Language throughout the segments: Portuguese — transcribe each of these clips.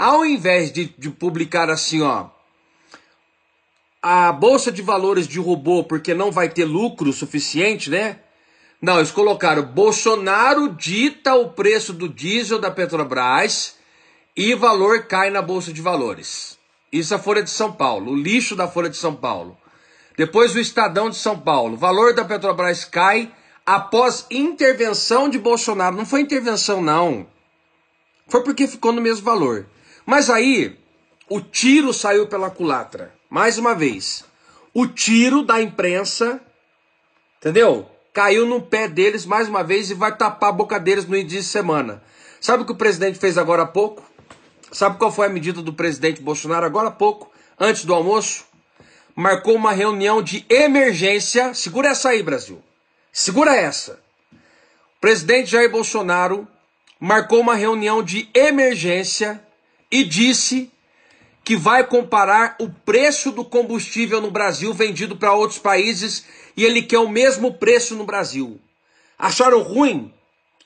ao invés de, de publicar assim, ó, a bolsa de valores derrubou porque não vai ter lucro suficiente, né? Não, eles colocaram: Bolsonaro dita o preço do diesel da Petrobras e valor cai na bolsa de valores. Isso é a Folha de São Paulo, o lixo da Folha de São Paulo. Depois o Estadão de São Paulo: valor da Petrobras cai após intervenção de Bolsonaro. Não foi intervenção, não. Foi porque ficou no mesmo valor. Mas aí, o tiro saiu pela culatra. Mais uma vez. O tiro da imprensa, entendeu? Caiu no pé deles mais uma vez e vai tapar a boca deles no início de semana. Sabe o que o presidente fez agora há pouco? Sabe qual foi a medida do presidente Bolsonaro agora há pouco, antes do almoço? Marcou uma reunião de emergência. Segura essa aí, Brasil. Segura essa. O presidente Jair Bolsonaro marcou uma reunião de emergência e disse que vai comparar o preço do combustível no Brasil vendido para outros países e ele quer o mesmo preço no Brasil. Acharam ruim?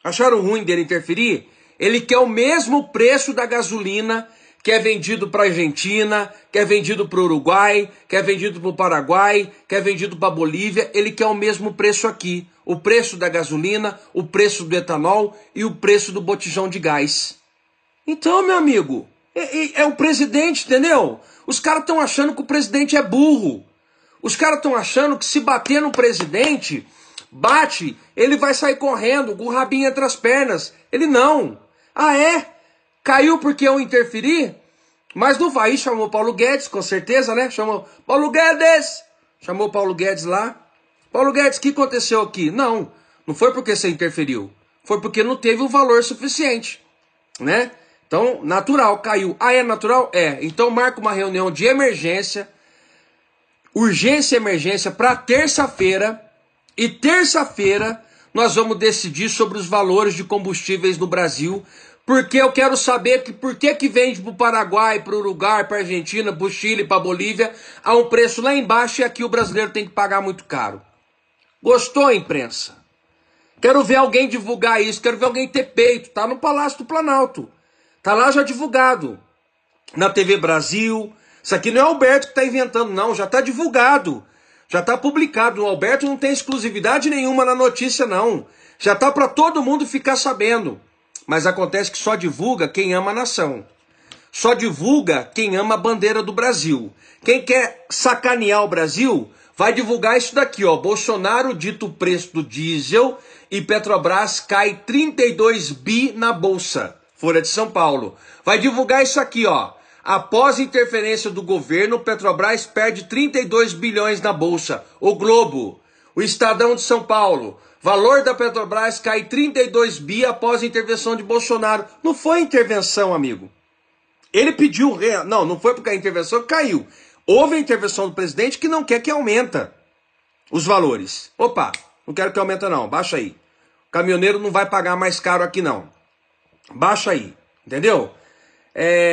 Acharam ruim dele interferir? Ele quer o mesmo preço da gasolina que é vendido para a Argentina, que é vendido para o Uruguai, que é vendido para o Paraguai, que é vendido para a Bolívia, ele quer o mesmo preço aqui. O preço da gasolina, o preço do etanol e o preço do botijão de gás. Então, meu amigo, é, é o presidente, entendeu? Os caras estão achando que o presidente é burro. Os caras estão achando que se bater no presidente, bate, ele vai sair correndo, com o rabinho entre as pernas. Ele não. Ah, é? Caiu porque eu interferi? Mas no Vai chamou Paulo Guedes, com certeza, né? Chamou Paulo Guedes! Chamou Paulo Guedes lá. Paulo Guedes, o que aconteceu aqui? Não, não foi porque você interferiu. Foi porque não teve o um valor suficiente, né? Então, natural, caiu. Ah, é natural? É. Então, marca uma reunião de emergência, urgência e emergência, para terça-feira. E terça-feira nós vamos decidir sobre os valores de combustíveis no Brasil. Porque eu quero saber que por que, que vende para o Paraguai, para o Uruguai, para a Argentina, para o Chile, para a Bolívia, a um preço lá embaixo e aqui o brasileiro tem que pagar muito caro. Gostou, imprensa? Quero ver alguém divulgar isso, quero ver alguém ter peito, tá no Palácio do Planalto. Tá lá já divulgado. Na TV Brasil. Isso aqui não é o Alberto que está inventando, não. Já está divulgado. Já está publicado. O Alberto não tem exclusividade nenhuma na notícia, não. Já está para todo mundo ficar sabendo. Mas acontece que só divulga quem ama a nação. Só divulga quem ama a bandeira do Brasil. Quem quer sacanear o Brasil vai divulgar isso daqui, ó. Bolsonaro dito o preço do diesel e Petrobras cai 32 bi na bolsa. Folha de São Paulo. Vai divulgar isso aqui, ó. Após interferência do governo, Petrobras perde 32 bilhões na bolsa. O Globo, o Estadão de São Paulo, valor da Petrobras cai 32 bi após intervenção de Bolsonaro. Não foi intervenção, amigo. Ele pediu, não, não foi porque a intervenção caiu. Houve a intervenção do presidente que não quer que aumenta os valores. Opa, não quero que aumenta não, baixa aí. O caminhoneiro não vai pagar mais caro aqui não. Baixa aí, entendeu? É,